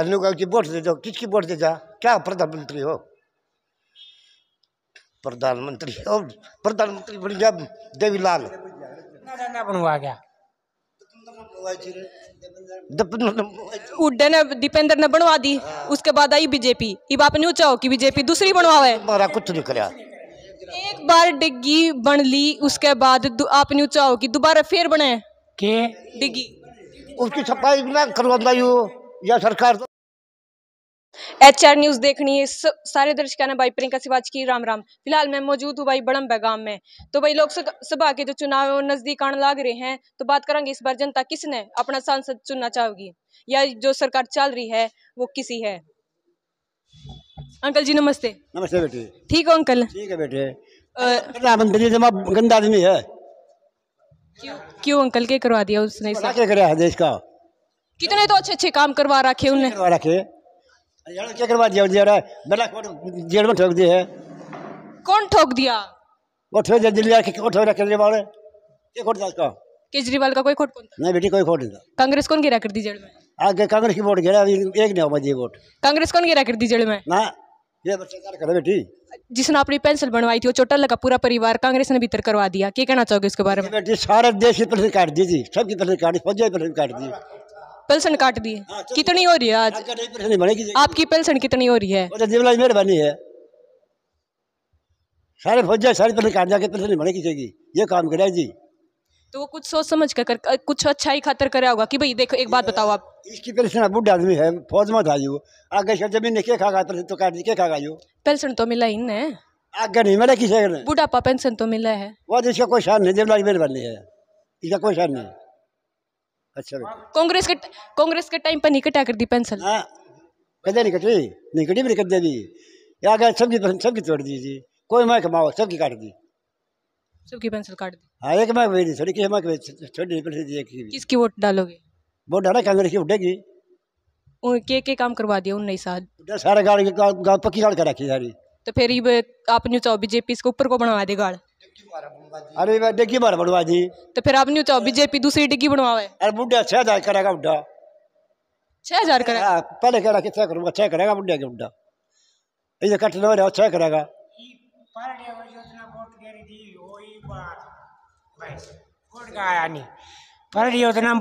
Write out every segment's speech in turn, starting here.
अनु vote दे दो किसकी vote दे जा क्या प्रधानमंत्री हो प्रधानमंत्री हो प्रधानमंत्री बन गया देवीलाल बनवा गया ने दीपेंद्र ने बनवा दी हाँ। उसके बाद आई बीजेपी ये बाप नहीं चाहो कि बीजेपी दूसरी बनवावे हमारा कुछ नहीं कर एक बार डिग्गी बन ली उसके बाद आप नहीं चाहो कि दोबारा फिर बने के डिग्गी उसकी सफाई ना करवाना यू या सरकार तो- एच आर न्यूज देखनी है सारे ने भाई प्रियंका सिवाज की राम राम फिलहाल मैं मौजूद हूँ भाई बड़म बैगाम में तो भाई लोकसभा के जो चुनाव नजदीक आने लग रहे हैं तो बात करेंगे इस बार जनता किसने अपना सांसद चुनना चाहोगी या जो सरकार चल रही है वो किसी है अंकल जी नमस्ते नमस्ते बेटे ठीक हो अंकल ठीक है बेटे प्रधानमंत्री जमा गंदा आदमी है क्यों क्यों अंकल के करवा दिया उसने देश का कितने तो अच्छे अच्छे काम करवा रखे उन्हें करवा रखे क्या करवा दिया जेल में ठोक दिया है कौन ठोक दिया वो ठोक दिया ठोक दिया केजरीवाल केजरीवाल का कोई खोट कौन था नहीं बेटी कोई खोट नहीं कांग्रेस कौन गिरा कर दी जेल में आगे कांग्रेस की वोट गिरा अभी एक नहीं होगा वोट कांग्रेस कौन गिरा कर दी जेल में ना ये भ्रष्टाचार करे बेटी जिसने अपनी पेंसिल बनवाई थी वो चोटल का पूरा परिवार कांग्रेस ने भीतर करवा दिया क्या कहना चाहोगे उसके बारे में बेटी सारे देश की पेंसिल काट दी थी सबकी पेंसिल काट दी फौजी पेंसिल काट दी पेंशन काट दी हाँ, कितनी हो रही है आज आपकी पेंशन कितनी हो रही है मेहरबानी है सारे फौजा सारे पेंशन काट जाके पेंशन नहीं बनेगी जाएगी ये काम करे जी तो वो कुछ सोच समझ कर, कर कुछ अच्छा ही खातर करा होगा कि भाई देखो एक बात बताओ आप इसकी पेंशन बूढ़े आदमी है फौज में था जो आगे जमीन ने क्या खा तो काट के खा जो पेंशन तो मिला ही ना आगे नहीं मिला किसी बुढ़ापा पेंशन तो मिला है वो इसका कोई शान नहीं देवलाल मेहरबानी है इसका कोई शान नहीं अच्छा कांग्रेस के कांग्रेस के टाइम पर नहीं कटा कर दी पेंसिल हाँ, कदे नहीं कटी नहीं कटी भी कदे दी या गए सब की सब की तोड़ दी जी कोई मैं कमाओ सब की काट दी सब की पेंसिल काट दी हां एक मैं मेरी थोड़ी के मैं छोड़ी नहीं पेंशन दी एक किसकी वोट डालोगे वोट डाला कांग्रेस की उठेगी के के काम करवा दिया उन्नीस साल सारा गाड़ गाड़ पक्की गाड़ कर रखी सारी तो फिर ही आप न्यू चाहो बीजेपी इसको ऊपर को बनवा दे गाड़ अरे डिग्गी भर बनवा जी तो फिर आप नहीं चाहो तो बीजेपी दूसरी डिग्गी बनवावे अरे बुढ़िया छह हजार करेगा बुढ़ा छह हजार करेगा हाँ, पहले कह रहा कि छह करूंगा छह करेगा बुढ़िया के बुढ़ा ये कट लो रहा छह करेगा पर योजना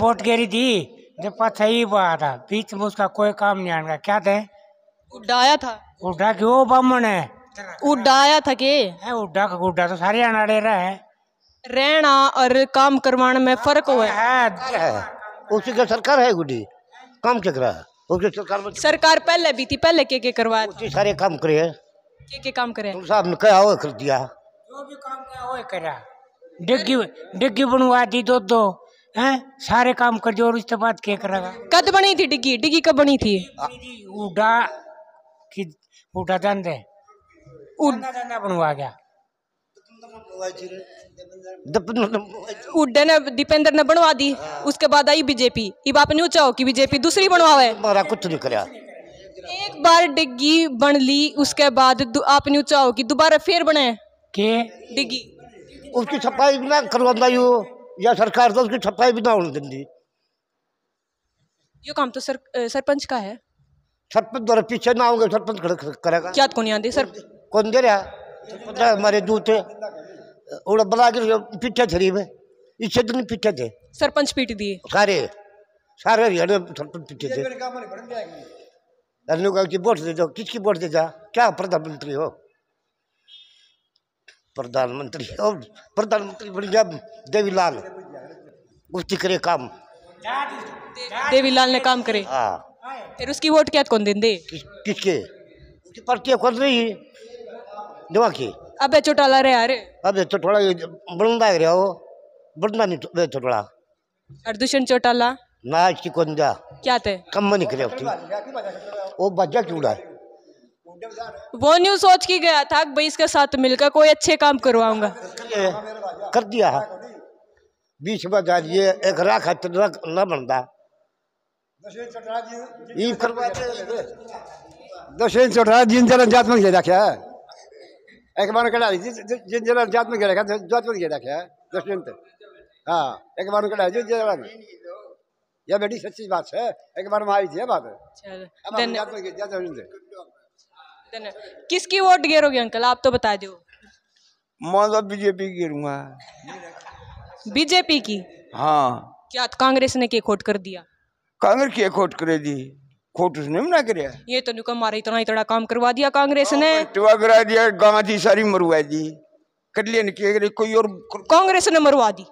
वोट गेरी दी जब पता ही बात है बीच में उसका कोई काम नहीं आने का क्या थे उड़ाया था उड़ा कि वो ब्राह्मण है उड़ाया था के उड़ा का उड़ा तो सारे आना ले रहा है रहना और काम करवाने में फर्क हुआ है, उसी का सरकार है गुडी काम क्या करा उसके सरकार में सरकार पहले भी थी पहले के के करवाया उसी सारे काम करे के के काम करे साहब ने क्या कर दिया जो भी काम क्या वो करा डिग्गी डिग्गी बनवा दी दो दो है सारे काम कर दो और उसके बाद के करेगा कद बनी थी डिग्गी डिग्गी कब बनी थी उड़ा की उड़ा दंद है बनवा दीपेंद्र ने बनवा दी हाँ। उसके बाद आई बीजेपी इब आप नहीं चाहो कि बीजेपी दूसरी बनवावे हमारा कुछ नहीं कराया एक बार डिग्गी बन ली उसके बाद आप नहीं चाहो कि दोबारा फिर बने के डिग्गी उसकी छपाई ना करवाना यो या सरकार तो उसकी छपाई भी ना होने देंगी यो काम तो सर सरपंच का है सरपंच द्वारा पीछे ना होगा सरपंच करेगा क्या को नहीं आती सर है हमारे दूत और बलागिर पिट्ठे थरी में इसे दिन पीठे थे सरपंच पीट दिए सारे सारे हरियाणा सरपंच पीठे थे अनु की वोट दे दो किसकी वोट दे जा क्या प्रधानमंत्री हो प्रधानमंत्री और प्रधानमंत्री बन गया देवीलाल उसकी करे काम देवीलाल ने काम करे हाँ फिर उसकी वोट क्या कौन दे किसके उसकी पार्टियाँ कौन रही दिमागी अबे चोटाला रे यार अबे चोटाला बुलंदा रे हो बुलंदा नहीं तो, बे चोटाला अर्दूषण चोटाला ना इसकी कौन जा क्या थे कम मन करे उठी वो बच्चा क्यों है वो न्यू सोच के गया था भाई इसके साथ मिलकर कोई अच्छे काम करवाऊंगा कर दिया है बीच में जा दिए एक राख है तो ना बनता दशेन चटरा जी जात में ले जा क्या है एक बार कटा दी जिस जिला जात में गिरा तो जात में गया था क्या दस मिनट हाँ एक बार कटा जिस जिला में यह बड़ी सच्ची बात है एक बार मारी थी बात है किसकी वोट गिरोगे अंकल आप तो बता दो मैं तो बीजेपी गिरूंगा बीजेपी की हाँ क्या कांग्रेस ने के खोट कर दिया कांग्रेस की खोट कर दी खोट उसने भी ना कर ये तो निकम मारे इतना इतना काम करवा दिया कांग्रेस हाँ, ने टवा करा दिया गांव जी सारी मरवा दी कर लिया निकले कोई और कांग्रेस ने मरवा दी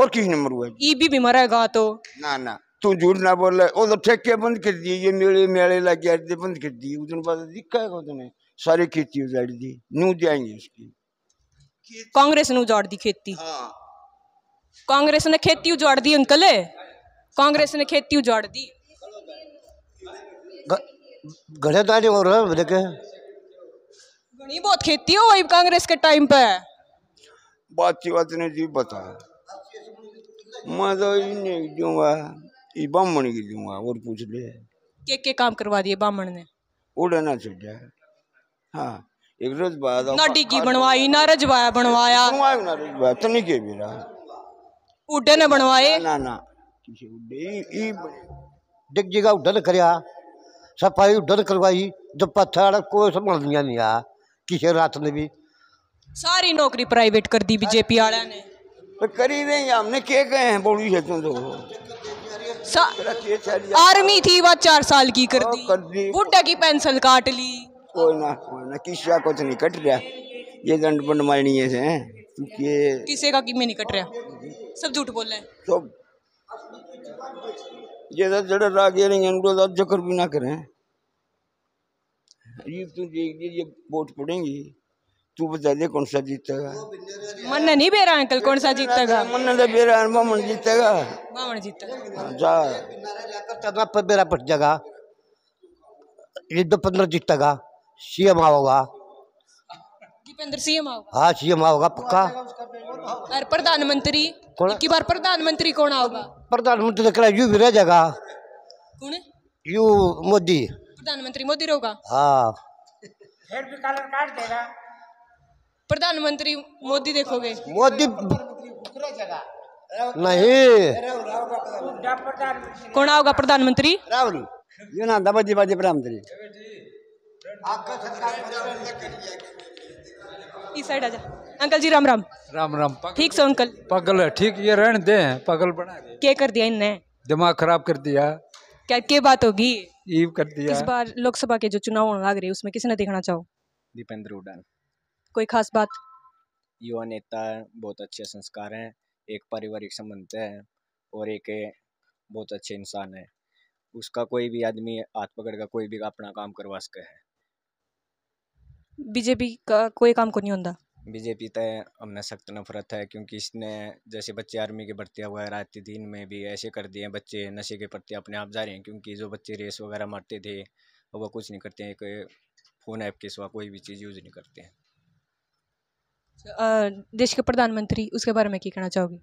और किसने मरवा दी ई भी, भी मरा गा तो ना ना तू झूठ ना बोल ओ तो ठेके बंद कर दिए ये मेले मेले लग गया दे बंद कर दिए उस दिन बाद दिखा है उसने सारी खेती उजाड़ दी नू जाएंगे उसकी कांग्रेस ने उजाड़ दी खेती हां कांग्रेस ने खेती उजाड़ दी अंकल कांग्रेस ने खेती उजाड़ दी घड़े तारी हो रहा है देखे घनी बहुत खेती हो गई कांग्रेस के टाइम पे बात की बात ने जी बता मैं तो इन्हें दूंगा ये बामण की दूंगा और पूछ ले के के काम करवा दिए बामण ने उड़ना छोड़ दिया हां एक रोज बाद नाटी की बनवाई ना रजवाया बनवाया ना रजवाया तो नहीं के भी रहा उड्डे ने बनवाए ना ना किसी उड्डे ई डिग जगह उड़ल करया सफाई उधर करवाई जो पत्थर कोई संभालिया नहीं आ किसी रात ने भी सारी नौकरी प्राइवेट कर दी बीजेपी वाला ने तो करी नहीं हमने के गए हैं बौड़ी क्षेत्रों तो आर्मी थी वह चार साल की कर दी कर दी बुढ़ा की पेंसिल काट ली कोई ना कोई ना किसी का कुछ नहीं कट रहा ये दंड बंड मारनी है से ये किसी का कि में नहीं कट रहा सब झूठ बोल रहे हैं सब ਜੇ ਤਾਂ ਜਿਹੜੇ ਰਾਗੇ ਨਹੀਂ ਉਹਨਾਂ ਦਾ ਜ਼ਿਕਰ ना करें अजीब तू देख दी ये वोट पड़ेंगी तू बता दे कौन सा जीतेगा मन नहीं बेरा अंकल कौन सा जीतेगा मन तो बेरा बामन जीतेगा बामन जीतेगा जा चौदह पर बेरा पट जाएगा युद्ध पंद्रह जीतेगा सीएम आओगा के सीएम आओगे हाँ सीएम आओगा पक्का और प्रधानमंत्री की बार प्रधानमंत्री कौन आओगा प्रधानमंत्री तो यू भी रह जाएगा कौन यू मोदी प्रधानमंत्री मोदी रहोगा हाँ फिर भी कलर काट देगा प्रधानमंत्री मोदी देखोगे मोदी नहीं कौन आओगा प्रधानमंत्री राहुल यू ना दबाजी बाजी प्रधानमंत्री इस साइड आजा अंकल जी राम राम राम राम ठीक सो अंकल पगल है ठीक ये रहन दे पगल बना के क्या कर दिया इनने दिमाग खराब कर दिया क्या क्या बात होगी ईव कर दिया इस बार लोकसभा के जो चुनाव होने लग रहे हैं उसमें किसने देखना चाहो दीपेंद्र उडान कोई खास बात युवा नेता बहुत अच्छे संस्कार हैं एक पारिवारिक संबंध है और एक बहुत अच्छे इंसान है उसका कोई भी आदमी हाथ पकड़ का कोई भी अपना काम करवा सके है बीजेपी का कोई काम को नहीं होता बीजेपी तो हमने सख्त नफरत है क्योंकि इसने जैसे बच्चे आर्मी के भर्ती हुआ है रात दिन में भी ऐसे कर दिए बच्चे नशे के प्रति अपने आप जा रहे हैं क्योंकि जो बच्चे रेस वगैरह मारते थे वो कुछ नहीं करते हैं फ़ोन ऐप के सिवा कोई भी चीज़ यूज नहीं करते हैं अच्छा, देश के प्रधानमंत्री उसके बारे में क्या कहना चाहोगे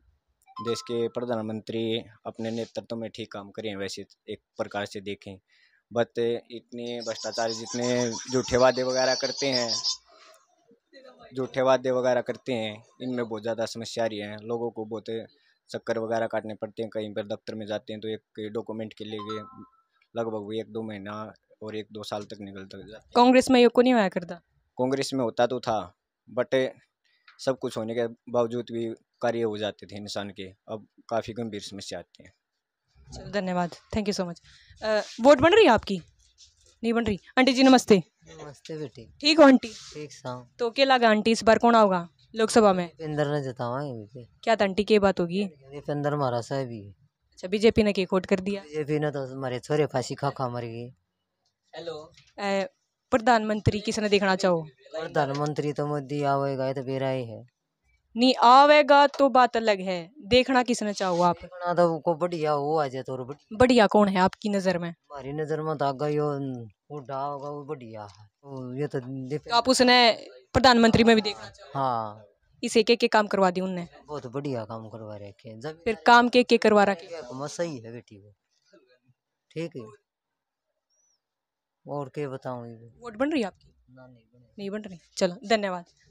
देश के प्रधानमंत्री अपने नेतृत्व में ठीक काम करें वैसे एक प्रकार से देखें बट इतने भ्रष्टाचार जितने झूठे वादे वगैरह करते हैं झूठे वादे वगैरह करते हैं इनमें बहुत ज़्यादा समस्या आ रही है लोगों को बहुत चक्कर वगैरह काटने पड़ते हैं कहीं पर दफ्तर में जाते हैं तो एक डॉक्यूमेंट के लिए लगभग वो एक दो महीना और एक दो साल तक निकल तक कांग्रेस में ये को नहीं होया करता कांग्रेस में होता तो था बट सब कुछ होने के बावजूद भी कार्य हो जाते थे इंसान के अब काफ़ी गंभीर समस्या आती हैं चलो धन्यवाद thank you so much vote बन रही है आपकी नहीं बन रही आंटी जी नमस्ते नमस्ते बेटी ठीक हो आंटी ठीक तो के लगा आंटी इस बार कौन आओगा लोकसभा में दीपेंद्र ने जतावा क्या तो आंटी की बात होगी दीपेंद्र महाराज साहब ही अच्छा बीजेपी ने केक वोट कर दिया बीजेपी ने तो मारे छोरे फांसी खा खा मर गई हेलो प्रधानमंत्री किसने देखना चाहो प्रधानमंत्री तो मोदी आवेगा तो बेरा ही है नहीं आवेगा तो बात अलग है देखना किसने चाहो आप तो को बढ़िया वो आ जाए तो बढ़िया कौन है आपकी नजर में हमारी नजर में तो आगा यो बूढ़ा होगा वो बढ़िया है तो ये तो, तो आप उसने प्रधानमंत्री में भी देखना हाँ इस एक एक काम करवा दी उनने बहुत तो बढ़िया काम करवा रखे जब फिर काम के के करवा रखे तो सही है बेटी वो ठीक है और के बताऊ वोट बन रही है आपकी नहीं बन रही चलो धन्यवाद